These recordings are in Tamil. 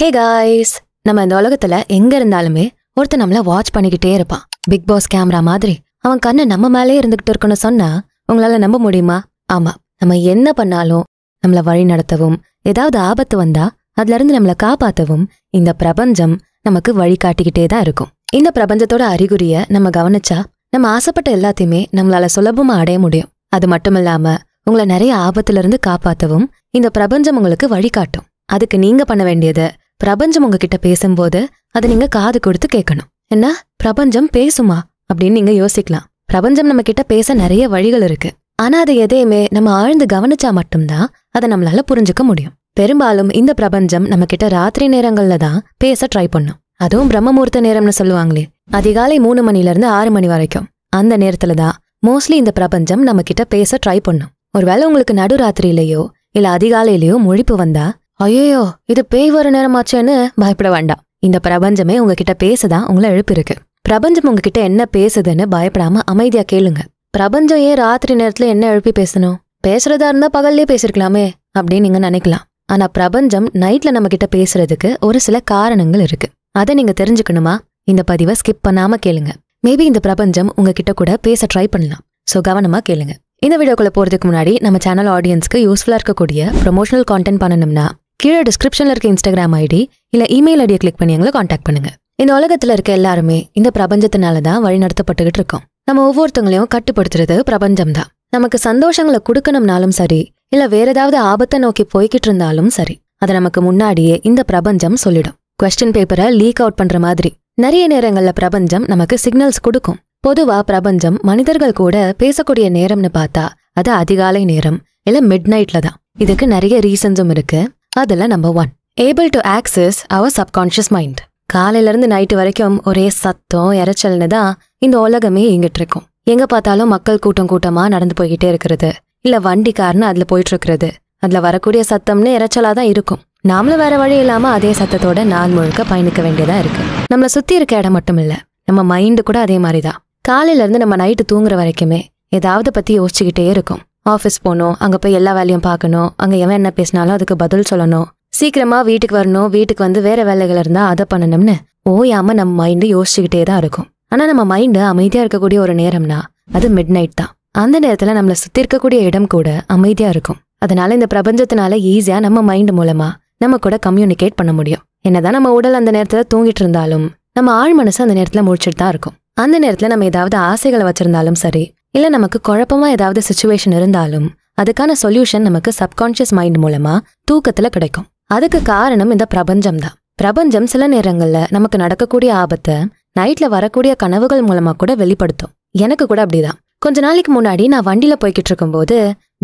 ஹே காய்ஸ் நம்ம இந்த உலகத்துல எங்க இருந்தாலுமே ஒருத்தர் நம்மள வாட்ச் பண்ணிக்கிட்டே இருப்பான் பிக் பாஸ் கேமரா மாதிரி அவன் கண்ணு நம்ம மேலே இருந்துகிட்டு இருக்கணும் சொன்னா உங்களால நம்ப முடியுமா ஆமா நம்ம என்ன பண்ணாலும் நம்மளை வழி நடத்தவும் ஏதாவது ஆபத்து வந்தா அதுல இருந்து நம்மள காப்பாத்தவும் இந்த பிரபஞ்சம் நமக்கு வழி காட்டிக்கிட்டே தான் இருக்கும் இந்த பிரபஞ்சத்தோட அறிகுறிய நம்ம கவனிச்சா நம்ம ஆசைப்பட்ட எல்லாத்தையுமே நம்மளால சுலபமா அடைய முடியும் அது மட்டும் இல்லாம உங்களை நிறைய ஆபத்துல இருந்து காப்பாத்தவும் இந்த பிரபஞ்சம் உங்களுக்கு வழிகாட்டும் அதுக்கு நீங்க பண்ண வேண்டியது பிரபஞ்சம் உங்ககிட்ட பேசும்போது அதை நீங்க காது கொடுத்து கேட்கணும் என்ன பிரபஞ்சம் பேசுமா அப்படின்னு நீங்க யோசிக்கலாம் பிரபஞ்சம் நம்ம கிட்ட பேச நிறைய வழிகள் இருக்கு ஆனா அது எதையுமே நம்ம ஆழ்ந்து கவனிச்சா மட்டும்தான் அதை நம்மளால புரிஞ்சுக்க முடியும் பெரும்பாலும் இந்த பிரபஞ்சம் நம்ம கிட்ட ராத்திரி நேரங்கள்ல தான் பேச ட்ரை பண்ணும் அதுவும் பிரம்மமூர்த்த நேரம்னு சொல்லுவாங்களே அதிகாலை மூணு மணில இருந்து ஆறு மணி வரைக்கும் அந்த நேரத்துல தான் மோஸ்ட்லி இந்த பிரபஞ்சம் நம்ம கிட்ட பேச ட்ரை பண்ணும் ஒருவேளை உங்களுக்கு நடுராத்திரியிலேயோ இல்ல அதிகாலையிலேயோ முழிப்பு வந்தா ஐயோ இது பேய் வர நேரமாச்சேன்னு பயப்பட வேண்டாம் இந்த பிரபஞ்சமே உங்ககிட்ட பேசதான் உங்களை இருக்கு பிரபஞ்சம் உங்ககிட்ட என்ன பேசுதுன்னு பயப்படாம அமைதியா கேளுங்க பிரபஞ்சம் ஏன் ராத்திரி நேரத்துல என்ன எழுப்பி பேசணும் பேசுறதா இருந்தா பகல்லே பேசிருக்கலாமே அப்படின்னு நீங்க நினைக்கலாம் ஆனா பிரபஞ்சம் நைட்ல நம்ம கிட்ட பேசுறதுக்கு ஒரு சில காரணங்கள் இருக்கு அதை நீங்க தெரிஞ்சுக்கணுமா இந்த பதிவை ஸ்கிப் பண்ணாம கேளுங்க மேபி இந்த பிரபஞ்சம் உங்ககிட்ட கூட பேச ட்ரை பண்ணலாம் ஸோ கவனமா கேளுங்க இந்த வீடியோக்குள்ள போறதுக்கு முன்னாடி நம்ம சேனல் ஆடியன்ஸ்க்கு யூஸ்ஃபுல்லா இருக்கக்கூடிய ப்ரொமோஷனல் கான்டென்ட் பண்ணணும்னா கீழே டிஸ்கிரிப்ஷனில் இருக்க இன்ஸ்டாகிராம் ஐடி இல்லை இமெயில் ஐடியை கிளிக் பண்ணி எங்களை காண்டாக்ட் பண்ணுங்கள் இந்த உலகத்தில் இருக்க எல்லாருமே இந்த பிரபஞ்சத்தினால தான் வழிநடத்தப்பட்டுக்கிட்டு இருக்கோம் நம்ம ஒவ்வொருத்தங்களையும் கட்டுப்படுத்துறது பிரபஞ்சம் தான் நமக்கு சந்தோஷங்களை கொடுக்கணும்னாலும் சரி இல்லை வேற ஏதாவது ஆபத்தை நோக்கி போய்கிட்டு இருந்தாலும் சரி அதை நமக்கு முன்னாடியே இந்த பிரபஞ்சம் சொல்லிடும் கொஸ்டின் பேப்பரை லீக் அவுட் பண்ணுற மாதிரி நிறைய நேரங்களில் பிரபஞ்சம் நமக்கு சிக்னல்ஸ் கொடுக்கும் பொதுவாக பிரபஞ்சம் மனிதர்கள் கூட பேசக்கூடிய நேரம்னு பார்த்தா அது அதிகாலை நேரம் இல்லை மிட் நைட்ல தான் இதுக்கு நிறைய ரீசன்ஸும் இருக்கு அதில் number one able to access our subconscious mind காலையிலேருந்து நைட்டு வரைக்கும் ஒரே சத்தம் இறைச்சல்னு தான் இந்த உலகமே இங்கிட்டு இருக்கும் எங்கே பார்த்தாலும் மக்கள் கூட்டம் கூட்டமாக நடந்து போய்கிட்டே இருக்கிறது இல்லை கார்னு அதில் போயிட்டுருக்கிறது அதில் வரக்கூடிய சத்தம்னு இறைச்சலாக தான் இருக்கும் நாமளும் வேற வழி இல்லாமல் அதே சத்தத்தோட நாள் முழுக்க பயணிக்க வேண்டியதாக இருக்குது நம்மளை சுற்றி இருக்க இடம் மட்டும் இல்லை நம்ம மைண்டு கூட அதே மாதிரி தான் காலையிலேருந்து நம்ம நைட்டு தூங்குற வரைக்குமே ஏதாவது பற்றி யோசிச்சுக்கிட்டே இருக்கும் ஆஃபீஸ் போகணும் அங்கே போய் எல்லா வேலையும் பார்க்கணும் அங்கே எவன் என்ன பேசினாலும் அதுக்கு பதில் சொல்லணும் சீக்கிரமாக வீட்டுக்கு வரணும் வீட்டுக்கு வந்து வேற வேலைகள் இருந்தால் அதை பண்ணணும்னு ஓயாமல் நம்ம மைண்டு யோசிச்சுக்கிட்டே தான் இருக்கும் ஆனால் நம்ம மைண்டு அமைதியாக இருக்கக்கூடிய ஒரு நேரம்னா அது மிட் நைட் தான் அந்த நேரத்தில் நம்மளை சுற்றி இருக்கக்கூடிய இடம் கூட அமைதியாக இருக்கும் அதனால இந்த பிரபஞ்சத்தினால ஈஸியாக நம்ம மைண்டு மூலமாக நம்ம கூட கம்யூனிகேட் பண்ண முடியும் என்னதான் நம்ம உடல் அந்த நேரத்தில் தூங்கிட்டு இருந்தாலும் நம்ம ஆள் மனசு அந்த நேரத்தில் முடிச்சுட்டு தான் இருக்கும் அந்த நேரத்தில் நம்ம ஏதாவது ஆசைகளை வச்சுருந்தாலும் சரி இல்லை நமக்கு குழப்பமாக ஏதாவது சுச்சுவேஷன் இருந்தாலும் அதுக்கான சொல்யூஷன் நமக்கு சப்கான்ஷியஸ் மைண்ட் மூலமாக தூக்கத்தில் கிடைக்கும் அதுக்கு காரணம் இந்த பிரபஞ்சம் தான் பிரபஞ்சம் சில நேரங்களில் நமக்கு நடக்கக்கூடிய ஆபத்தை நைட்டில் வரக்கூடிய கனவுகள் மூலமாக கூட வெளிப்படுத்தும் எனக்கு கூட அப்படிதான் கொஞ்ச நாளைக்கு முன்னாடி நான் வண்டியில் போய்கிட்டு இருக்கும்போது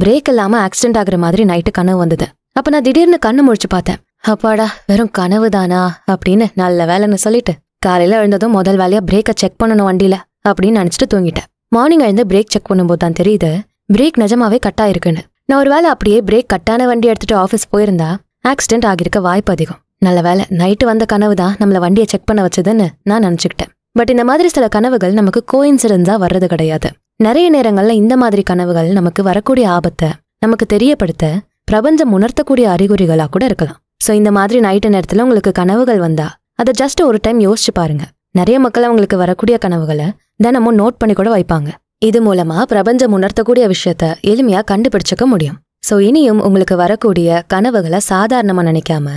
பிரேக் இல்லாமல் ஆக்சிடென்ட் ஆகிற மாதிரி நைட்டு கனவு வந்தது அப்போ நான் திடீர்னு கண்ணு முழிச்சு பார்த்தேன் அப்பாடா வெறும் கனவு தானா அப்படின்னு நல்ல வேலைன்னு சொல்லிட்டு காலையில் எழுந்ததும் முதல் வேலையாக பிரேக்கை செக் பண்ணணும் வண்டியில் அப்படின்னு நினச்சிட்டு தூங்கிட்டேன் மார்னிங் எழுந்து பிரேக் செக் பண்ணும்போது தான் தெரியுது பிரேக் நிஜமாவே கட் இருக்குன்னு நான் ஒரு வேளை அப்படியே பிரேக் கட்டான வண்டி எடுத்துட்டு ஆஃபீஸ் போயிருந்தா ஆக்சிடென்ட் ஆகியிருக்க வாய்ப்பு அதிகம் நல்ல வேலை நைட்டு வந்த கனவு தான் நம்மளை வண்டியை செக் பண்ண வச்சதுன்னு நான் நினச்சிக்கிட்டேன் பட் இந்த மாதிரி சில கனவுகள் நமக்கு கோயின்சிடன்ஸாக வர்றது கிடையாது நிறைய நேரங்களில் இந்த மாதிரி கனவுகள் நமக்கு வரக்கூடிய ஆபத்தை நமக்கு தெரியப்படுத்த பிரபஞ்சம் உணர்த்தக்கூடிய அறிகுறிகளாக கூட இருக்கலாம் ஸோ இந்த மாதிரி நைட்டு நேரத்தில் உங்களுக்கு கனவுகள் வந்தா அதை ஜஸ்ட் ஒரு டைம் யோசிச்சு பாருங்க நிறைய மக்கள் அவங்களுக்கு வரக்கூடிய கனவுகளை தினமும் நோட் பண்ணி கூட வைப்பாங்க இது மூலமா பிரபஞ்சம் உணர்த்தக்கூடிய விஷயத்த எளிமையா கண்டுபிடிச்சுக்க முடியும் ஸோ இனியும் உங்களுக்கு வரக்கூடிய கனவுகளை சாதாரணமா நினைக்காம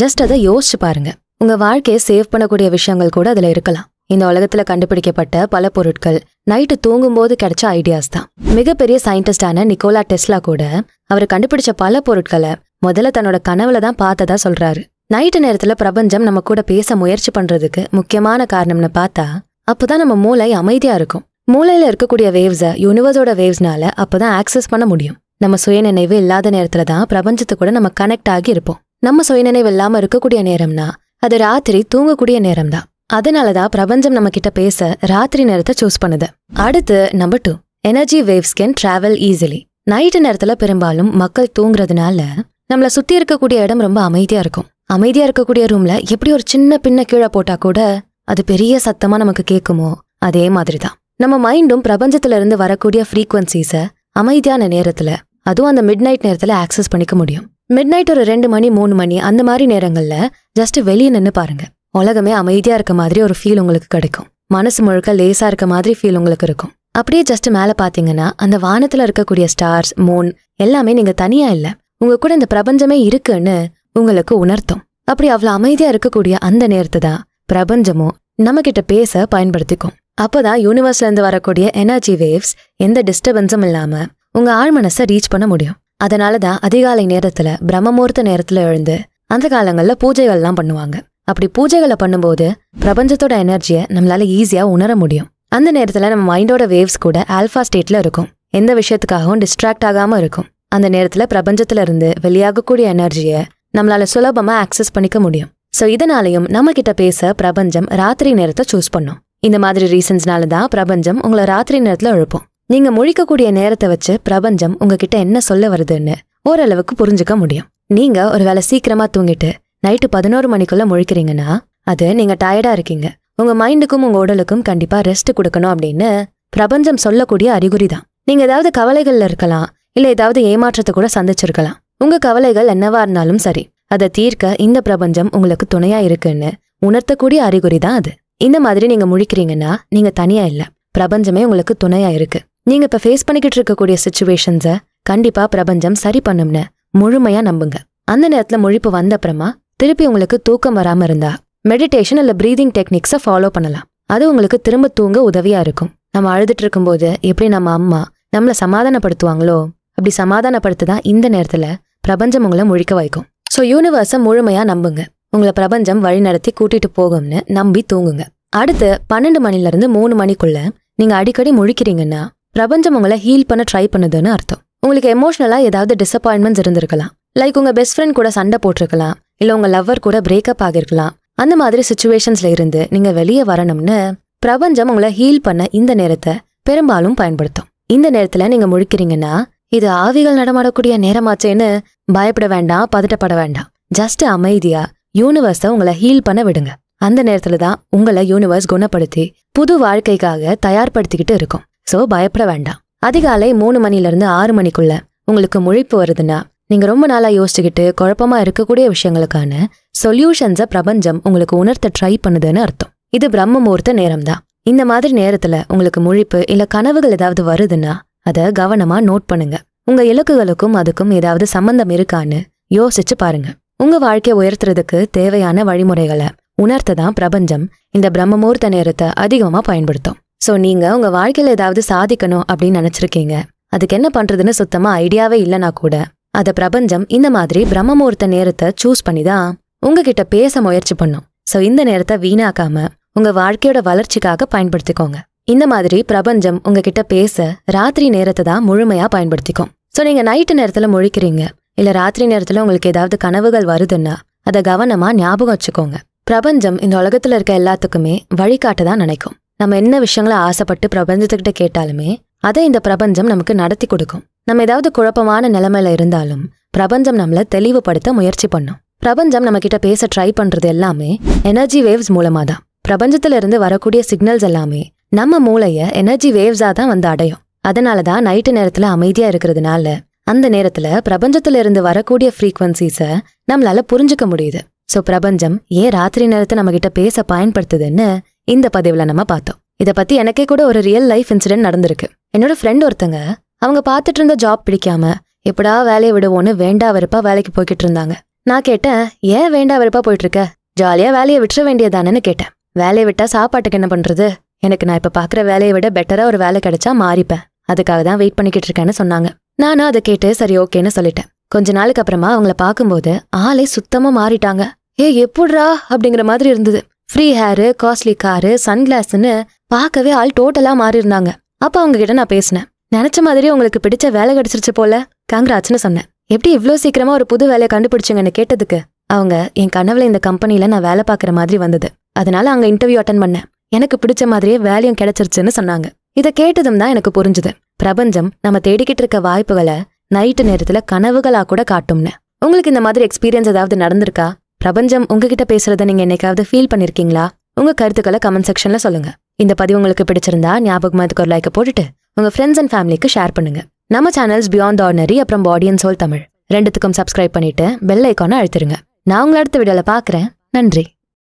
ஜஸ்ட் அதை யோசிச்சு பாருங்க உங்க வாழ்க்கையை சேவ் பண்ணக்கூடிய விஷயங்கள் கூட அதுல இருக்கலாம் இந்த உலகத்துல கண்டுபிடிக்கப்பட்ட பல பொருட்கள் நைட்டு தூங்கும் போது கிடைச்ச ஐடியாஸ் தான் மிகப்பெரிய சயின்டிஸ்டான நிக்கோலா டெஸ்லா கூட அவர் கண்டுபிடிச்ச பல பொருட்களை முதல்ல தன்னோட கனவுல தான் பார்த்ததா சொல்றாரு நைட்டு நேரத்தில் பிரபஞ்சம் நம்ம கூட பேச முயற்சி பண்ணுறதுக்கு முக்கியமான காரணம்னு பார்த்தா அப்போதான் நம்ம மூளை அமைதியாக இருக்கும் மூளையில் இருக்கக்கூடிய வேவ்ஸை யூனிவர்ஸோட வேவ்ஸ்னால அப்போ தான் ஆக்சஸ் பண்ண முடியும் நம்ம சுயநினைவு இல்லாத நேரத்தில் தான் பிரபஞ்சத்து கூட நம்ம கனெக்ட் ஆகி இருப்போம் நம்ம சுயநினைவு இல்லாமல் இருக்கக்கூடிய நேரம்னா அது ராத்திரி தூங்கக்கூடிய நேரம் தான் அதனால தான் பிரபஞ்சம் நம்ம கிட்ட பேச ராத்திரி நேரத்தை சூஸ் பண்ணுது அடுத்து number two energy waves can travel easily night நேரத்தில் பெரும்பாலும் மக்கள் தூங்குறதுனால நம்மளை சுற்றி இருக்கக்கூடிய இடம் ரொம்ப அமைதியாக இருக்கும் அமைதியாக இருக்கக்கூடிய ரூமில் எப்படி ஒரு சின்ன பின்ன கீழே போட்டால் கூட அது பெரிய சத்தமாக நமக்கு கேட்குமோ அதே மாதிரி தான் நம்ம மைண்டும் பிரபஞ்சத்திலிருந்து வரக்கூடிய ஃப்ரீக்வன்சிஸை அமைதியான நேரத்தில் அதுவும் அந்த மிட் நைட் நேரத்தில் ஆக்சஸ் பண்ணிக்க முடியும் மிட் நைட் ஒரு ரெண்டு மணி மூணு மணி அந்த மாதிரி நேரங்களில் ஜஸ்ட் வெளியே நின்று பாருங்க உலகமே அமைதியாக இருக்க மாதிரி ஒரு ஃபீல் உங்களுக்கு கிடைக்கும் மனசு முழுக்க லேசாக இருக்க மாதிரி ஃபீல் உங்களுக்கு இருக்கும் அப்படியே ஜஸ்ட் மேலே பார்த்தீங்கன்னா அந்த வானத்தில் இருக்கக்கூடிய ஸ்டார்ஸ் மூன் எல்லாமே நீங்கள் தனியாக இல்லை உங்க கூட இந்த பிரபஞ்சமே இருக்குன்னு உங்களுக்கு உணர்த்தும் அப்படி அவ்வளோ அமைதியா இருக்கக்கூடிய அந்த நேரத்தை தான் பிரபஞ்சமும் நம்ம கிட்ட பேச பயன்படுத்திக்கும் அப்பதான் யூனிவர்ஸ்ல இருந்து வரக்கூடிய எனர்ஜி வேவ்ஸ் எந்த டிஸ்டர்பன்ஸும் இல்லாம உங்க ஆழ் மனசை ரீச் பண்ண முடியும் அதனால தான் அதிகாலை நேரத்துல பிரம்மமூர்த்த நேரத்துல எழுந்து அந்த காலங்கள்ல பூஜைகள்லாம் பண்ணுவாங்க அப்படி பூஜைகளை பண்ணும்போது பிரபஞ்சத்தோட எனர்ஜியை நம்மளால ஈஸியா உணர முடியும் அந்த நேரத்துல நம்ம மைண்டோட வேவ்ஸ் கூட ஆல்ஃபா ஸ்டேட்ல இருக்கும் எந்த விஷயத்துக்காகவும் டிஸ்ட்ராக்ட் ஆகாம இருக்கும் அந்த நேரத்துல பிரபஞ்சத்துல இருந்து வெளியாகக்கூடிய எனர்ஜியை நம்மளால சுலபமாக ஆக்சஸ் பண்ணிக்க முடியும் ஸோ இதனாலையும் நம்ம கிட்ட பேச பிரபஞ்சம் ராத்திரி நேரத்தை சூஸ் பண்ணும் இந்த மாதிரி ரீசன்ஸ்னால தான் பிரபஞ்சம் உங்களை ராத்திரி நேரத்தில் எழுப்பும் நீங்க முழிக்கக்கூடிய நேரத்தை வச்சு பிரபஞ்சம் உங்ககிட்ட என்ன சொல்ல வருதுன்னு ஓரளவுக்கு புரிஞ்சுக்க முடியும் நீங்க ஒரு வேலை சீக்கிரமா தூங்கிட்டு நைட்டு பதினோரு மணிக்குள்ள முழிக்கிறீங்கன்னா அது நீங்க டயர்டா இருக்கீங்க உங்க மைண்டுக்கும் உங்க உடலுக்கும் கண்டிப்பா ரெஸ்ட் கொடுக்கணும் அப்படின்னு பிரபஞ்சம் சொல்லக்கூடிய அறிகுறி தான் நீங்க ஏதாவது கவலைகள்ல இருக்கலாம் இல்ல ஏதாவது ஏமாற்றத்தை கூட சந்திச்சிருக்கலாம் உங்க கவலைகள் என்னவா இருந்தாலும் சரி அதை தீர்க்க இந்த பிரபஞ்சம் உங்களுக்கு துணையா இருக்குன்னு உணர்த்தக்கூடிய அறிகுறி தான் அது இந்த மாதிரி நீங்க முழிக்கிறீங்கன்னா நீங்க தனியா இல்ல பிரபஞ்சமே உங்களுக்கு துணையா இருக்கு நீங்க இப்ப ஃபேஸ் பண்ணிக்கிட்டு இருக்கக்கூடிய சுச்சுவேஷன்ஸை கண்டிப்பா பிரபஞ்சம் சரி பண்ணும்னு முழுமையா நம்புங்க அந்த நேரத்துல முழிப்பு வந்த அப்புறமா திருப்பி உங்களுக்கு தூக்கம் வராம இருந்தா மெடிடேஷன் இல்ல ப்ரீதிங் டெக்னிக்ஸை ஃபாலோ பண்ணலாம் அது உங்களுக்கு திரும்ப தூங்க உதவியா இருக்கும் நம்ம அழுதுட்டு இருக்கும்போது எப்படி நம்ம அம்மா நம்மளை சமாதானப்படுத்துவாங்களோ அப்படி சமாதானப்படுத்துதான் இந்த நேரத்துல பிரபஞ்சம் உங்களை முழிக்க வைக்கும் ஸோ யூனிவர்ஸை முழுமையாக நம்புங்க உங்களை பிரபஞ்சம் வழிநடத்தி கூட்டிகிட்டு போகும்னு நம்பி தூங்குங்க அடுத்து பன்னெண்டு மணிலேருந்து மூணு மணிக்குள்ள நீங்கள் அடிக்கடி முழிக்கிறீங்கன்னா பிரபஞ்சம் உங்களை ஹீல் பண்ண ட்ரை பண்ணுதுன்னு அர்த்தம் உங்களுக்கு எமோஷனலா ஏதாவது டிசப்பாயின்மெண்ட்ஸ் இருந்திருக்கலாம் லைக் உங்கள் பெஸ்ட் ஃப்ரெண்ட் கூட சண்டை போட்டிருக்கலாம் இல்லை உங்கள் லவ்வர் கூட பிரேக்கப் ஆகிருக்கலாம் அந்த மாதிரி சுச்சுவேஷன்ஸ்ல இருந்து நீங்கள் வெளியே வரணும்னு பிரபஞ்சம் உங்களை ஹீல் பண்ண இந்த நேரத்தை பெரும்பாலும் பயன்படுத்தும் இந்த நேரத்தில் நீங்கள் முழிக்கிறீங்கன்னா இது ஆவிகள் நடமாடக்கூடிய நேரமாச்சேன்னு பயப்பட வேண்டாம் பதட்டப்பட வேண்டாம் ஜஸ்ட் அமைதியா யூனிவர்ஸை உங்களை ஹீல் பண்ண விடுங்க அந்த நேரத்துல தான் உங்களை யூனிவர்ஸ் குணப்படுத்தி புது வாழ்க்கைக்காக தயார்படுத்திக்கிட்டு இருக்கும் ஸோ பயப்பட வேண்டாம் அதிகாலை மூணு மணில இருந்து ஆறு மணிக்குள்ள உங்களுக்கு முழிப்பு வருதுன்னா நீங்க ரொம்ப நாளா யோசிச்சுக்கிட்டு குழப்பமா இருக்கக்கூடிய விஷயங்களுக்கான சொல்யூஷன்ஸை பிரபஞ்சம் உங்களுக்கு உணர்த்த ட்ரை பண்ணுதுன்னு அர்த்தம் இது பிரம்ம முகூர்த்த நேரம் தான் இந்த மாதிரி நேரத்துல உங்களுக்கு முழிப்பு இல்ல கனவுகள் ஏதாவது வருதுன்னா அதை கவனமா நோட் பண்ணுங்க உங்க இலக்குகளுக்கும் அதுக்கும் ஏதாவது சம்பந்தம் இருக்கான்னு யோசிச்சு பாருங்க உங்க வாழ்க்கையை உயர்த்துறதுக்கு தேவையான வழிமுறைகளை உணர்த்த தான் பிரபஞ்சம் இந்த பிரம்மமூர்த்த நேரத்தை அதிகமா பயன்படுத்தும் ஸோ நீங்க உங்க வாழ்க்கையில ஏதாவது சாதிக்கணும் அப்படின்னு நினைச்சிருக்கீங்க அதுக்கு என்ன பண்றதுன்னு சுத்தமா ஐடியாவே இல்லைனா கூட அத பிரபஞ்சம் இந்த மாதிரி பிரம்மமூர்த்த நேரத்தை சூஸ் பண்ணி தான் உங்ககிட்ட பேச முயற்சி பண்ணும் ஸோ இந்த நேரத்தை வீணாக்காம உங்க வாழ்க்கையோட வளர்ச்சிக்காக பயன்படுத்திக்கோங்க இந்த மாதிரி பிரபஞ்சம் உங்ககிட்ட பேச ராத்திரி நேரத்தை தான் முழுமையாக பயன்படுத்திக்கும் ஸோ நீங்கள் நைட்டு நேரத்தில் முழிக்கிறீங்க இல்லை ராத்திரி நேரத்தில் உங்களுக்கு ஏதாவது கனவுகள் வருதுன்னா அதை கவனமாக ஞாபகம் வச்சுக்கோங்க பிரபஞ்சம் இந்த உலகத்தில் இருக்க எல்லாத்துக்குமே வழிகாட்ட தான் நினைக்கும் நம்ம என்ன விஷயங்களை ஆசைப்பட்டு பிரபஞ்சத்துக்கிட்ட கேட்டாலுமே அதை இந்த பிரபஞ்சம் நமக்கு நடத்தி கொடுக்கும் நம்ம ஏதாவது குழப்பமான நிலைமையில இருந்தாலும் பிரபஞ்சம் நம்மளை தெளிவுபடுத்த முயற்சி பண்ணும் பிரபஞ்சம் நம்ம கிட்ட பேச ட்ரை பண்றது எல்லாமே எனர்ஜி வேவ்ஸ் மூலமா தான் பிரபஞ்சத்திலிருந்து வரக்கூடிய சிக்னல்ஸ் எல்லாமே நம்ம மூளையை எனர்ஜி வேவ்ஸாக தான் வந்து அடையும் அதனால தான் நைட்டு நேரத்தில் அமைதியாக இருக்கிறதுனால அந்த நேரத்தில் பிரபஞ்சத்துல இருந்து வரக்கூடிய ஃப்ரீக்வன்சிஸ நம்மளால புரிஞ்சுக்க முடியுது ஸோ பிரபஞ்சம் ஏன் ராத்திரி நேரத்தை கிட்ட பேச பயன்படுத்துதுன்னு இந்த பதிவில் நம்ம பார்த்தோம் இதை பற்றி எனக்கே கூட ஒரு ரியல் லைஃப் இன்சிடென்ட் நடந்திருக்கு என்னோட ஃப்ரெண்ட் ஒருத்தங்க அவங்க பார்த்துட்டு இருந்த ஜாப் பிடிக்காம எப்படா வேலையை விடுவோன்னு வேண்டா வெறுப்பா வேலைக்கு போய்கிட்டு இருந்தாங்க நான் கேட்டேன் ஏன் வேண்டா வெறுப்பா போயிட்டு இருக்க ஜாலியாக வேலையை விட்டுற வேண்டியதானேன்னு கேட்டேன் வேலையை விட்டா சாப்பாட்டுக்கு என்ன பண்றது எனக்கு நான் இப்போ பார்க்குற வேலையை விட பெட்டராக ஒரு வேலை கிடைச்சா மாறிப்பேன் அதுக்காக தான் வெயிட் பண்ணிக்கிட்டு இருக்கேன்னு சொன்னாங்க நானும் அதை கேட்டு சரி ஓகேன்னு சொல்லிட்டேன் கொஞ்ச நாளுக்கு அப்புறமா அவங்கள பார்க்கும்போது ஆளே சுத்தமாக மாறிட்டாங்க ஏ எப்பட்றா அப்படிங்கிற மாதிரி இருந்தது ஃப்ரீ ஹேரு காஸ்ட்லி காரு சன்கிளாஸ்ன்னு பார்க்கவே ஆள் டோட்டலாக மாறி இருந்தாங்க அப்போ அவங்க கிட்ட நான் பேசினேன் நினச்ச மாதிரி உங்களுக்கு பிடிச்ச வேலை கிடைச்சிருச்சு போல காங்கிராச்சுன்னு சொன்னேன் எப்படி இவ்வளோ சீக்கிரமா ஒரு புது வேலையை கண்டுபிடிச்சிங்கன்னு கேட்டதுக்கு அவங்க என் கனவுல இந்த கம்பெனியில நான் வேலை பார்க்குற மாதிரி வந்தது அதனால அங்கே இன்டர்வியூ அட்டன் பண்ணேன் எனக்கு பிடிச்ச மாதிரியே வேலையும் கிடைச்சிருச்சுன்னு சொன்னாங்க இதை கேட்டதும் தான் எனக்கு புரிஞ்சுது பிரபஞ்சம் நம்ம தேடிக்கிட்டு இருக்க வாய்ப்புகளை நைட்டு நேரத்துல கனவுகளா கூட காட்டும்னு உங்களுக்கு இந்த மாதிரி எக்ஸ்பீரியன்ஸ் ஏதாவது நடந்திருக்கா பிரபஞ்சம் உங்ககிட்ட பேசுறத நீங்க என்னைக்காவது ஃபீல் பண்ணிருக்கீங்களா உங்க கருத்துக்களை கமெண்ட் செக்ஷன்ல சொல்லுங்க இந்த பதிவு உங்களுக்கு பிடிச்சிருந்தா ஞாபகமாத்துக்கு ஒரு லைக்கை போட்டுட்டு உங்க ஃப்ரெண்ட்ஸ் அண்ட் ஃபேமிலிக்கு ஷேர் பண்ணுங்க நம்ம சேனல்ஸ் பியாண்ட் ஆர்டினரி அப்புறம் பாடி அண்ட் சோல் தமிழ் ரெண்டுத்துக்கும் சப்ஸ்கிரைப் பண்ணிட்டு பெல் ஐக்கான அழுத்திருங்க நான் உங்களை அடுத்த வீடியோல பாக்குறேன் நன்றி